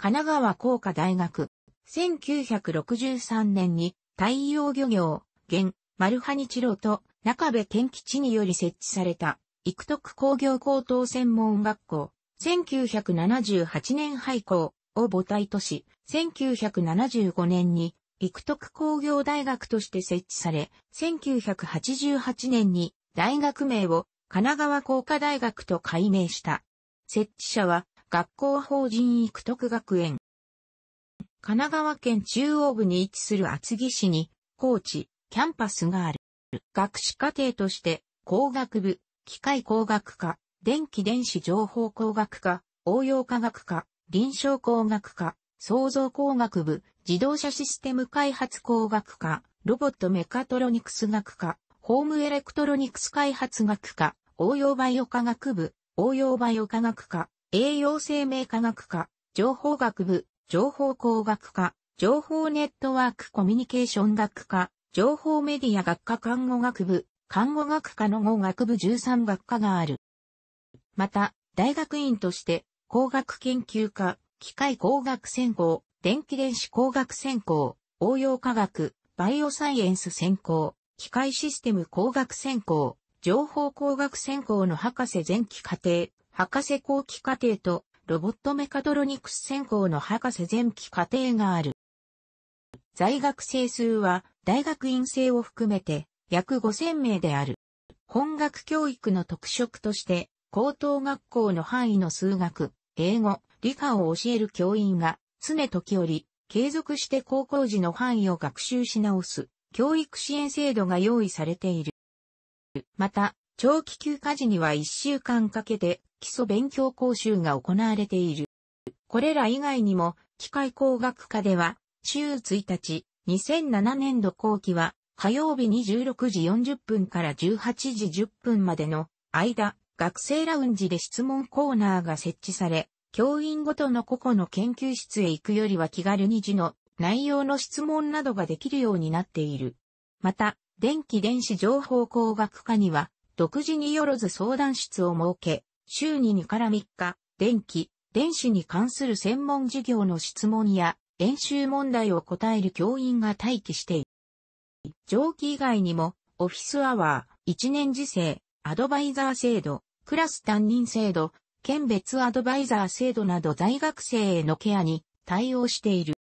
神奈川工科大学。1963年に太陽漁業、現、マルハニチロと中部天吉により設置された、育徳工業高等専門学校。1978年廃校を母体とし、1975年に育徳工業大学として設置され、1988年に大学名を神奈川工科大学と改名した。設置者は学校法人育徳学園。神奈川県中央部に位置する厚木市に、高知、キャンパスがある。学士課程として、工学部、機械工学科、電気電子情報工学科、応用科学科、臨床工学科、創造工学部、自動車システム開発工学科、ロボットメカトロニクス学科、ホームエレクトロニクス開発学科、応用バイオ科学部、応用バイオ科学科、栄養生命科学科、情報学部、情報工学科、情報ネットワークコミュニケーション学科、情報メディア学科看護学部、看護学科の語学部13学科がある。また、大学院として、工学研究科、機械工学専攻、電気電子工学専攻、応用科学、バイオサイエンス専攻、機械システム工学専攻、情報工学専攻の博士前期課程、博士後期課程とロボットメカトロニクス専攻の博士前期課程がある。在学生数は大学院生を含めて約5000名である。本学教育の特色として高等学校の範囲の数学、英語、理科を教える教員が常時折継続して高校時の範囲を学習し直す教育支援制度が用意されている。また、長期休暇時には1週間かけて基礎勉強講習が行われている。これら以外にも、機械工学科では、週1日、2007年度後期は、火曜日26時40分から18時10分までの間、学生ラウンジで質問コーナーが設置され、教員ごとの個々の研究室へ行くよりは気軽に字の内容の質問などができるようになっている。また、電気電子情報工学科には、独自によろず相談室を設け、週に2から3日、電気、電子に関する専門事業の質問や演習問題を答える教員が待機している。上記以外にも、オフィスアワー、1年次生、アドバイザー制度、クラス担任制度、県別アドバイザー制度など在学生へのケアに対応している。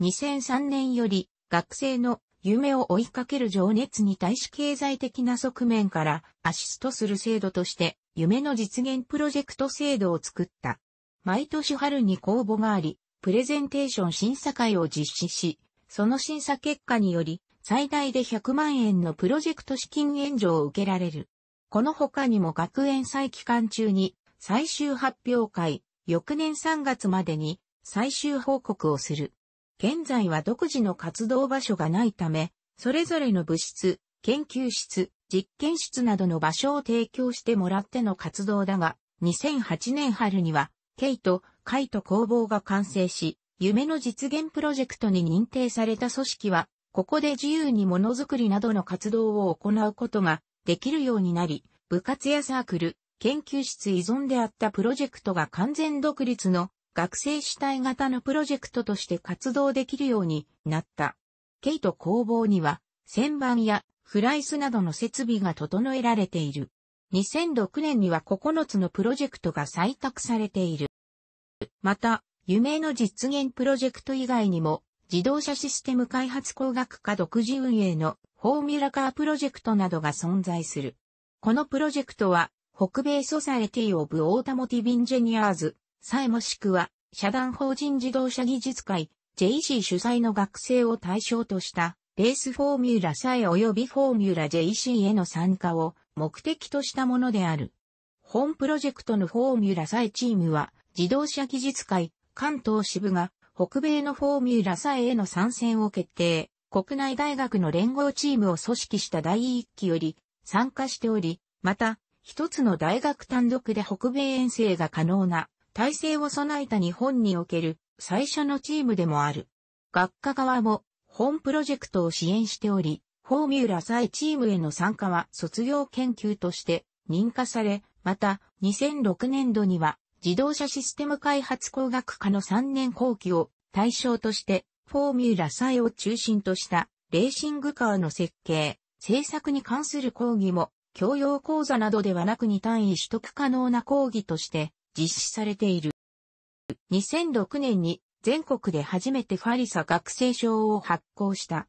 2003年より学生の夢を追いかける情熱に対し経済的な側面からアシストする制度として、夢の実現プロジェクト制度を作った。毎年春に公募があり、プレゼンテーション審査会を実施し、その審査結果により、最大で100万円のプロジェクト資金援助を受けられる。この他にも学園祭期間中に最終発表会、翌年3月までに最終報告をする。現在は独自の活動場所がないため、それぞれの部室、研究室、実験室などの場所を提供してもらっての活動だが、2008年春には、ケイト、カイト工房が完成し、夢の実現プロジェクトに認定された組織は、ここで自由にものづくりなどの活動を行うことができるようになり、部活やサークル、研究室依存であったプロジェクトが完全独立の学生主体型のプロジェクトとして活動できるようになった。ケイト工房には、旋盤やフライスなどの設備が整えられている。2006年には9つのプロジェクトが採択されている。また、夢の実現プロジェクト以外にも、自動車システム開発工学科独自運営のフォーミュラカープロジェクトなどが存在する。このプロジェクトは、北米ソサエティオブオータモティブインジェニアーズさえもしくは、社団法人自動車技術会、JEC 主催の学生を対象とした、レースフォーミュラさえ及びフォーミュラ JEC への参加を目的としたものである。本プロジェクトのフォーミュラさえチームは、自動車技術会、関東支部が、北米のフォーミュラさえへの参戦を決定、国内大学の連合チームを組織した第一期より参加しており、また、一つの大学単独で北米遠征が可能な体制を備えた日本における最初のチームでもある。学科側も本プロジェクトを支援しており、フォーミュラサイチームへの参加は卒業研究として認可され、また2006年度には自動車システム開発工学科の3年後期を対象としてフォーミュラサイを中心としたレーシングカーの設計、制作に関する講義も教養講座などではなくに単位取得可能な講義として実施されている。2006年に全国で初めてファリサ学生証を発行した。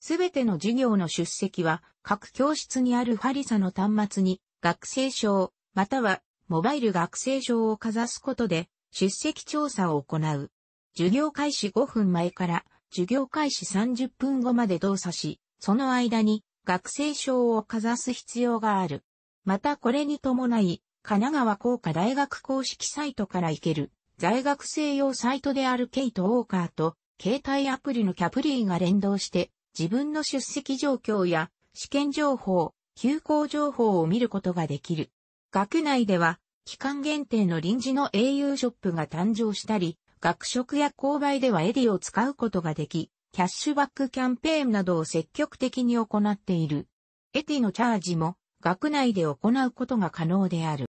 すべての授業の出席は各教室にあるファリサの端末に学生証またはモバイル学生証をかざすことで出席調査を行う。授業開始5分前から授業開始30分後まで動作し、その間に学生証をかざす必要がある。またこれに伴い神奈川工科大学公式サイトから行ける、在学生用サイトであるケイト・ウォーカーと、携帯アプリのキャプリーが連動して、自分の出席状況や、試験情報、休校情報を見ることができる。学内では、期間限定の臨時の au ショップが誕生したり、学食や購買ではエディを使うことができ、キャッシュバックキャンペーンなどを積極的に行っている。エティのチャージも学内で行うことが可能である。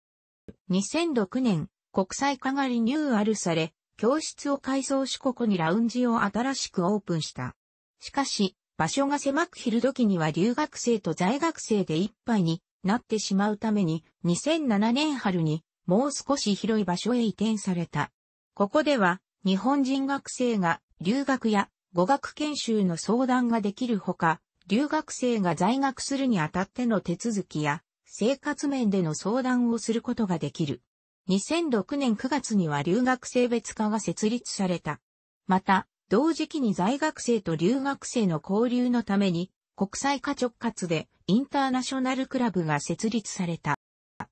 2006年、国際化がリニューアルされ、教室を改装しここにラウンジを新しくオープンした。しかし、場所が狭く昼時には留学生と在学生でぱ杯になってしまうために、2007年春にもう少し広い場所へ移転された。ここでは、日本人学生が留学や語学研修の相談ができるほか、留学生が在学するにあたっての手続きや生活面での相談をすることができる。2006年9月には留学生別科が設立された。また、同時期に在学生と留学生の交流のために、国際化直轄でインターナショナルクラブが設立された。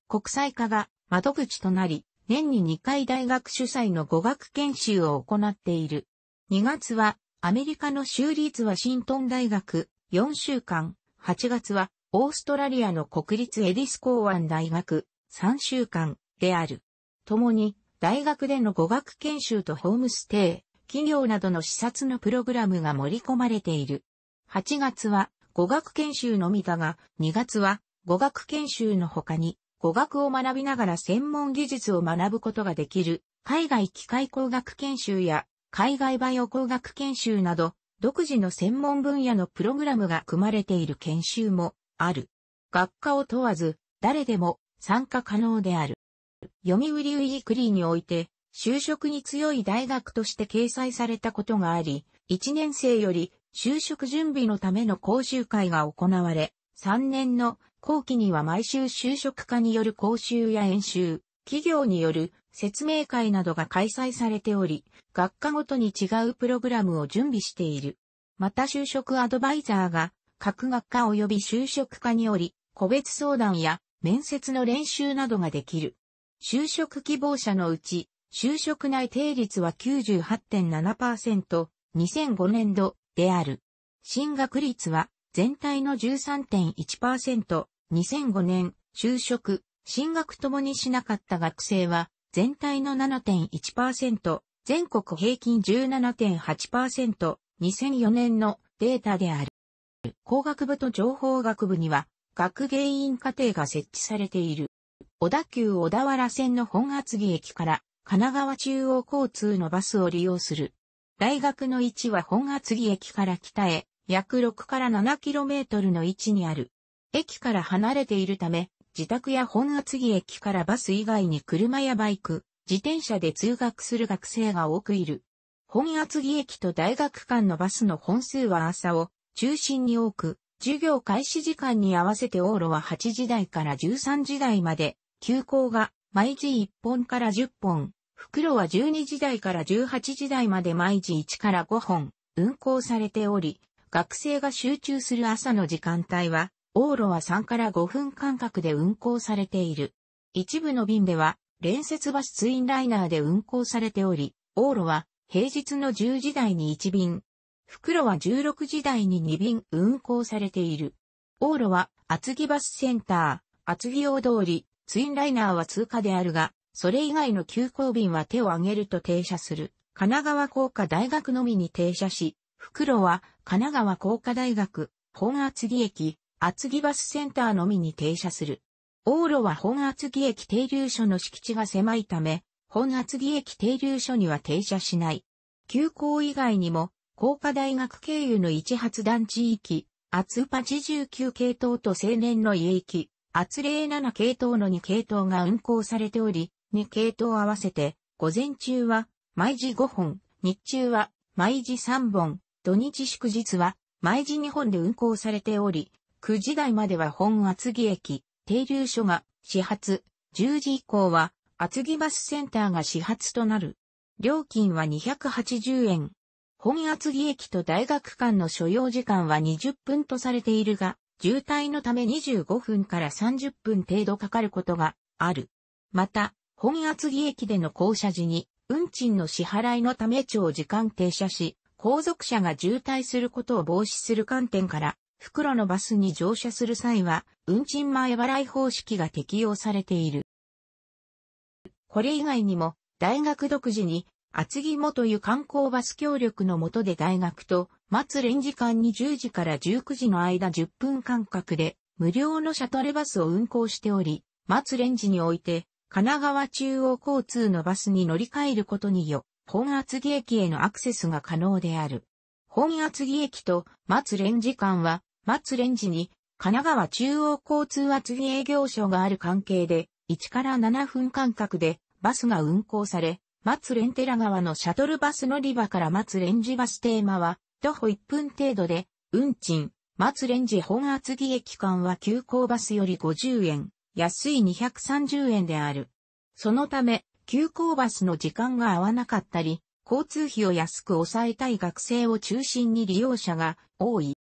国際化が窓口となり、年に2回大学主催の語学研修を行っている。2月は、アメリカの州立ワシントン大学4週間、8月はオーストラリアの国立エディス港湾大学3週間である。共に大学での語学研修とホームステイ、企業などの視察のプログラムが盛り込まれている。8月は語学研修のみだが、2月は語学研修の他に語学を学びながら専門技術を学ぶことができる海外機械工学研修や海外バイオ工学研修など独自の専門分野のプログラムが組まれている研修もある。学科を問わず、誰でも参加可能である。読売ウィークリーにおいて、就職に強い大学として掲載されたことがあり、1年生より就職準備のための講習会が行われ、3年の後期には毎週就職課による講習や演習、企業による説明会などが開催されており、学科ごとに違うプログラムを準備している。また就職アドバイザーが各学科及び就職課により、個別相談や面接の練習などができる。就職希望者のうち、就職内定率は98.7%、2005年度である。進学率は全体の13.1%、2005年、就職、進学ともにしなかった学生は、全体の7.1%、全国平均17.8%、2004年のデータである。工学部と情報学部には、学芸員課程が設置されている。小田急小田原線の本厚木駅から神奈川中央交通のバスを利用する。大学の位置は本厚木駅から北へ約6から 7km の位置にある。駅から離れているため、自宅や本厚木駅からバス以外に車やバイク、自転車で通学する学生が多くいる。本厚木駅と大学間のバスの本数は朝を中心に多く、授業開始時間に合わせて往路は8時台から13時台まで、休校が毎時1本から10本、袋は12時台から18時台まで毎時1から5本、運行されており、学生が集中する朝の時間帯は、往路は3から5分間隔で運行されている。一部の便では、連接バスツインライナーで運行されており、往路は平日の10時台に1便、袋は16時台に2便運行されている。往路は厚木バスセンター、厚木大通り、ツインライナーは通過であるが、それ以外の急行便は手を挙げると停車する。神奈川工科大学のみに停車し、袋は神奈川工科大学、本厚木駅、厚木バスセンターのみに停車する。往路は本厚木駅停留所の敷地が狭いため、本厚木駅停留所には停車しない。急行以外にも、工科大学経由の一発団地域、厚パ89系統と青年の家域、厚07系統の2系統が運行されており、2系統合わせて、午前中は、毎時5本、日中は、毎時3本、土日祝日は、毎時2本で運行されており、9時台までは本厚木駅、停留所が始発、10時以降は厚木バスセンターが始発となる。料金は280円。本厚木駅と大学間の所要時間は20分とされているが、渋滞のため25分から30分程度かかることがある。また、本厚木駅での降車時に、運賃の支払いのため長時間停車し、後続車が渋滞することを防止する観点から、袋のバスに乗車する際は、運賃前払い方式が適用されている。これ以外にも、大学独自に厚木元湯観光バス協力の下で大学と、松連時間に10時から19時の間10分間隔で、無料のシャトルバスを運行しており、松連時において、神奈川中央交通のバスに乗り換えることによ、本厚木駅へのアクセスが可能である。本厚木駅と松連時間は、松連時に、神奈川中央交通厚木営業所がある関係で、1から7分間隔でバスが運行され、松連寺川のシャトルバス乗り場から松連寺バス停間は、徒歩1分程度で、運賃、松連寺本厚木駅間は急行バスより50円、安い230円である。そのため、急行バスの時間が合わなかったり、交通費を安く抑えたい学生を中心に利用者が多い。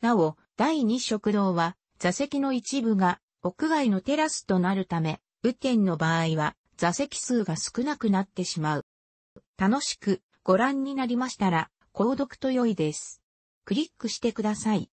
なお、第2食堂は、座席の一部が屋外のテラスとなるため、雨天の場合は、座席数が少なくなってしまう。楽しくご覧になりましたら、購読と良いです。クリックしてください。